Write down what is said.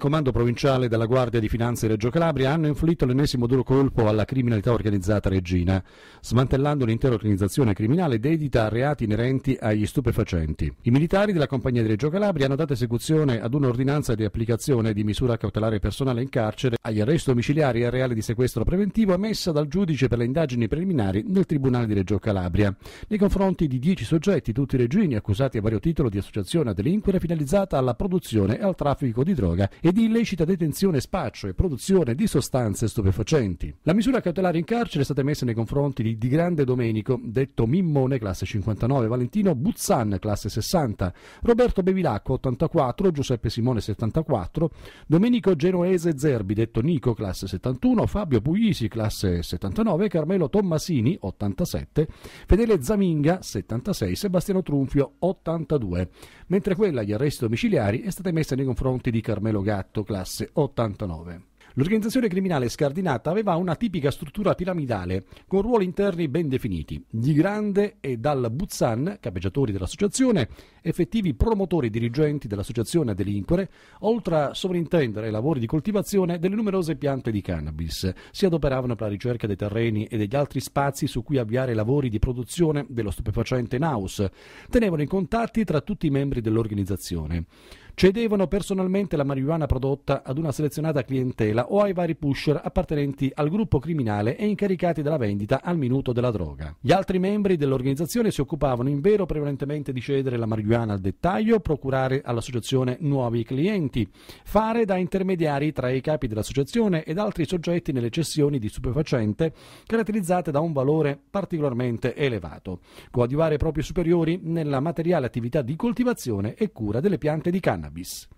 Il comando provinciale della Guardia di Finanza di Reggio Calabria hanno inflitto l'ennesimo duro colpo alla criminalità organizzata regina, smantellando l'intera organizzazione criminale dedita a reati inerenti agli stupefacenti. I militari della compagnia di Reggio Calabria hanno dato esecuzione ad un'ordinanza di applicazione di misura cautelare personale in carcere agli arresti domiciliari e reali di sequestro preventivo emessa dal giudice per le indagini preliminari nel Tribunale di Reggio Calabria, nei confronti di dieci soggetti, tutti regini accusati a vario titolo di associazione a delinquere finalizzata alla produzione e al traffico di droga e e di illecita detenzione, spaccio e produzione di sostanze stupefacenti. La misura cautelare in carcere è stata messa nei confronti di Di Grande Domenico, detto Mimmone, classe 59, Valentino Buzzan, classe 60, Roberto Bevilacco, 84, Giuseppe Simone, 74, Domenico Genoese Zerbi, detto Nico, classe 71, Fabio Puglisi, classe 79, Carmelo Tommasini, 87, Fedele Zaminga, 76, Sebastiano Trunfio, 82, mentre quella agli arresti domiciliari è stata messa nei confronti di Carmelo Gatti, riscatto classe 89. L'organizzazione criminale scardinata aveva una tipica struttura piramidale, con ruoli interni ben definiti. Di Grande e Dal Buzzan, capeggiatori dell'associazione, effettivi promotori dirigenti dell'associazione a delinquere, oltre a sovrintendere i lavori di coltivazione delle numerose piante di cannabis, si adoperavano per la ricerca dei terreni e degli altri spazi su cui avviare i lavori di produzione dello stupefacente in house. tenevano i contatti tra tutti i membri dell'organizzazione cedevano personalmente la marijuana prodotta ad una selezionata clientela o ai vari pusher appartenenti al gruppo criminale e incaricati della vendita al minuto della droga. Gli altri membri dell'organizzazione si occupavano in vero prevalentemente di cedere la marijuana al dettaglio, procurare all'associazione nuovi clienti, fare da intermediari tra i capi dell'associazione ed altri soggetti nelle cessioni di stupefacente caratterizzate da un valore particolarmente elevato, coadiuvare i propri superiori nella materiale attività di coltivazione e cura delle piante di cannabis. cannabis